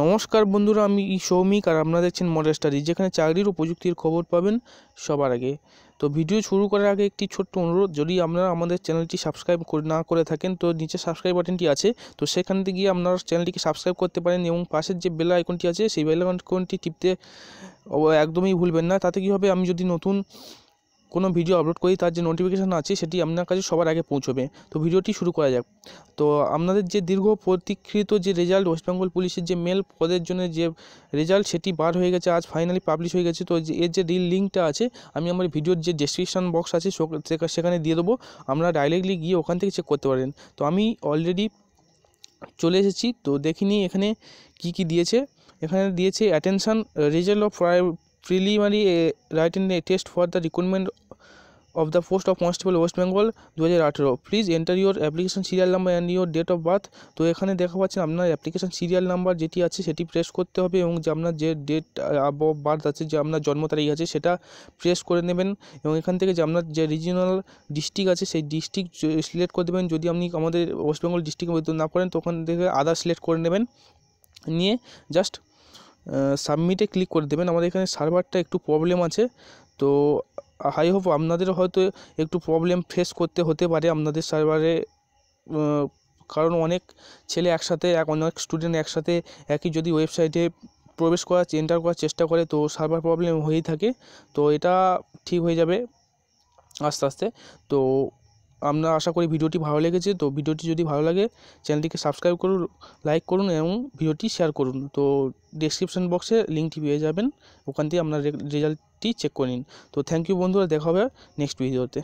নমস্কার বন্ধুরা আমি সৌমিক আর আপনারা দেখছেন মডেল স্টাডি যেখানে চাকরির ও প্রযুক্তির খবর পাবেন সবার আগে তো ভিডিও শুরু করার আগে একটি ছোট্ট অনুরোধ যদি আপনারা আমাদের চ্যানেলটি সাবস্ক্রাইব না করে থাকেন তো নিচে সাবস্ক্রাইব বাটনটি আছে তো সেখান থেকে গিয়ে আপনারা চ্যানেলটিকে সাবস্ক্রাইব করতে পারেন এবং পাশের যে বেল আইকনটি আছে সেই বেল আইকনটি টিপতে একদমই ভুলবেন না তাতে কী হবে আমি যদি নতুন কোনো ভিডিও আপলোড করি তার যে নোটিফিকেশান আছে সেটি আপনার কাছে সবার আগে পৌঁছবে তো ভিডিওটি শুরু করা যাক তো আপনাদের যে দীর্ঘ প্রতীক্ষিত যে রেজাল্ট ওয়েস্টবেঙ্গল পুলিশের যে মেল পদের জন্য যে রেজাল্ট সেটি বার হয়ে গেছে আজ ফাইনালি পাবলিশ হয়ে গেছে তো এর যে রিল লিঙ্কটা আছে আমি আমার ভিডিওর যে ডেসক্রিপশান বক্স আছে সেখানে দিয়ে দেবো আমরা ডাইরেক্টলি গিয়ে ওখান থেকে চেক করতে পারেন তো আমি অলরেডি চলে এসেছি তো দেখিনি এখানে কি কি দিয়েছে এখানে দিয়েছে attention result of preliminary write writing test for the recruitment of the post of constable West Bengal দু হাজার আঠেরো please enter your application serial number and your date of birth তো এখানে দেখা পাচ্ছেন আপনার অ্যাপ্লিকেশন সিরিয়াল নাম্বার যেটি আছে সেটি প্রেস করতে হবে এবং যে আপনার যে ডেট অফ বার্থ আছে যে আপনার জন্ম তারিখ আছে সেটা প্রেস করে নেবেন এবং এখান থেকে যে আপনার যে রিজিনাল ডিস্ট্রিক্ট আছে সেই ডিস্ট্রিক্ট সিলেক্ট করে দেবেন যদি আপনি আমাদের ওয়েস্ট বেঙ্গল ডিস্ট্রিক্টে না করেন তো ওখান থেকে আদার সিলেক্ট করে নেবেন নিয়ে জাস্ট সাবমিটে ক্লিক করে দেবেন আমাদের এখানে সার্ভারটা একটু প্রবলেম আছে তো হাই হোপ আপনাদের হয়তো একটু প্রবলেম ফেস করতে হতে পারে আপনাদের সার্ভারে কারণ অনেক ছেলে একসাথে এক অনেক স্টুডেন্ট একসাথে একই যদি ওয়েবসাইটে প্রবেশ করার এন্টার করার চেষ্টা করে তো সার্ভার প্রবলেম হয়েই থাকে তো এটা ঠিক হয়ে যাবে আস্তে আস্তে তো আমরা আশা করি ভিডিওটি ভালো লেগেছে তো ভিডিওটি যদি ভালো লাগে চ্যানেলটিকে সাবস্ক্রাইব করুন লাইক করুন এবং ভিডিওটি শেয়ার করুন তো ডিসক্রিপশান বক্সে লিঙ্কটি পেয়ে যাবেন ওখান থেকে আপনার রেজাল্টটি চেক করে নিন তো থ্যাংক ইউ বন্ধুরা দেখা হবে নেক্সট ভিডিওতে